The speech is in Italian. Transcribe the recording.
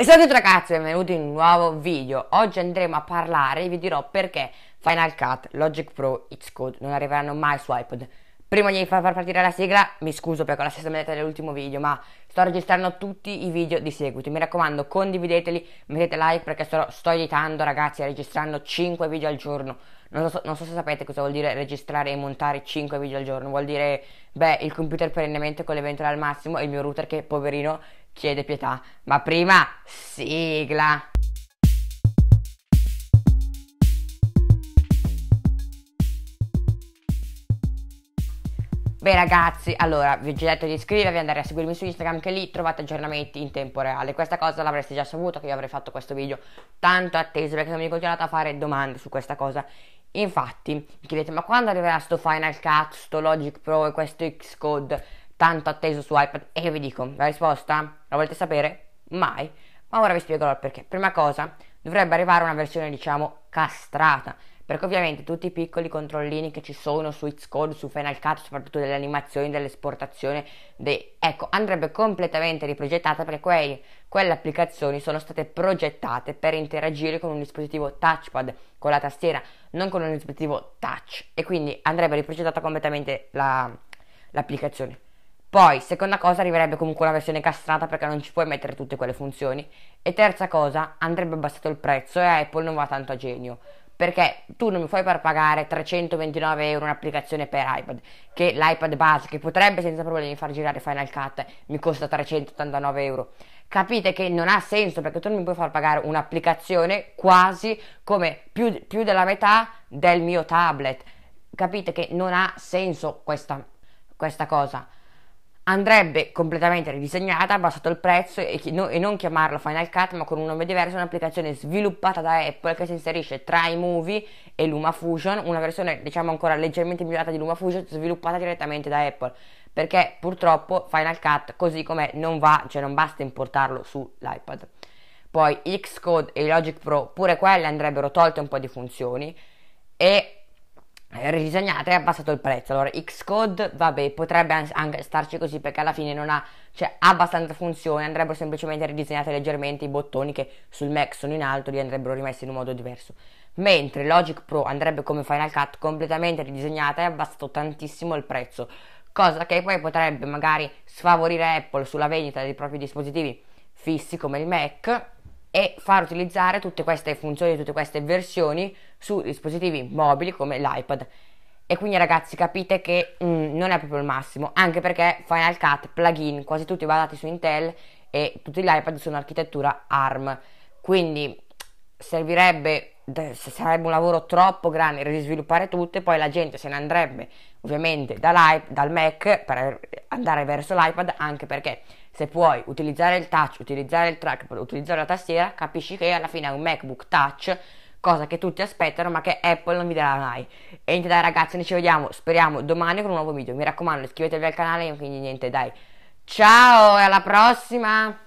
E salve ragazzi, benvenuti in un nuovo video. Oggi andremo a parlare e vi dirò perché Final Cut, Logic Pro, It's Code non arriveranno mai su iPod. Prima di far partire la sigla, mi scuso per la stessa metà dell'ultimo video, ma sto registrando tutti i video di seguito. Mi raccomando, condivideteli, mettete like perché sto, sto editando, ragazzi, registrando 5 video al giorno. Non so, non so, se sapete cosa vuol dire registrare e montare 5 video al giorno. Vuol dire, beh, il computer perennemente con le ventole al massimo e il mio router che, poverino, chiede pietà. Ma prima, sigla! Beh ragazzi, allora vi ho già detto di iscrivervi, andare a seguirmi su Instagram che lì trovate aggiornamenti in tempo reale. Questa cosa l'avreste già saputo che io avrei fatto questo video tanto atteso perché mi continuate a fare domande su questa cosa. Infatti mi chiedete ma quando arriverà sto Final Cut, sto Logic Pro e questo Xcode tanto atteso su iPad? E io vi dico, la risposta la volete sapere? Mai. Ma ora vi spiegherò il perché. Prima cosa, dovrebbe arrivare una versione diciamo castrata perché ovviamente tutti i piccoli controllini che ci sono su Xcode, su Final Cut, soprattutto delle animazioni, dell'esportazione, dei... ecco, andrebbe completamente riprogettata perché quei, quelle applicazioni sono state progettate per interagire con un dispositivo touchpad, con la tastiera, non con un dispositivo touch e quindi andrebbe riprogettata completamente la, l'applicazione. Poi, seconda cosa, arriverebbe comunque una versione castrata perché non ci puoi mettere tutte quelle funzioni. E terza cosa, andrebbe abbassato il prezzo e Apple non va tanto a genio perché tu non mi puoi far pagare 329 euro un'applicazione per iPad, che l'iPad base, che potrebbe senza problemi far girare Final Cut, mi costa 389 euro. Capite che non ha senso perché tu non mi puoi far pagare un'applicazione quasi come più, più della metà del mio tablet. Capite che non ha senso questa, questa cosa andrebbe completamente ridisegnata, abbassato il prezzo e, chi, no, e, non chiamarla Final Cut ma con un nome diverso, un'applicazione sviluppata da Apple che si inserisce tra iMovie e LumaFusion, una versione diciamo ancora leggermente migliorata di LumaFusion sviluppata direttamente da Apple, perché purtroppo Final Cut così com'è non va, cioè non basta importarlo sull'iPad. Poi Xcode e Logic Pro, pure quelle andrebbero tolte un po' di funzioni e eh, ridisegnata e abbassato il prezzo. Allora, Xcode, vabbè, potrebbe anche starci così perché alla fine non ha, cioè, ha abbastanza funzione, andrebbero semplicemente ridisegnate leggermente i bottoni che sul Mac sono in alto, li andrebbero rimessi in un modo diverso. Mentre Logic Pro andrebbe come Final Cut completamente ridisegnata e abbassato tantissimo il prezzo, cosa che poi potrebbe magari sfavorire Apple sulla vendita dei propri dispositivi fissi come il Mac e far utilizzare tutte queste funzioni, tutte queste versioni su dispositivi mobili come l'iPad. E quindi ragazzi capite che mm, non è proprio il massimo, anche perché Final Cut, plugin, quasi tutti basati su Intel e tutti gli iPad sono architettura ARM. Quindi servirebbe, sarebbe un lavoro troppo grande risviluppare tutto e poi la gente se ne andrebbe ovviamente dal Mac per andare verso l'iPad anche perché se puoi utilizzare il touch, utilizzare il trackpad, utilizzare la tastiera, capisci che alla fine è un MacBook touch, cosa che tutti aspettano ma che Apple non vi darà mai. E niente dai ragazzi, noi ci vediamo, speriamo, domani con un nuovo video. Mi raccomando, iscrivetevi al canale, e quindi niente dai. Ciao e alla prossima!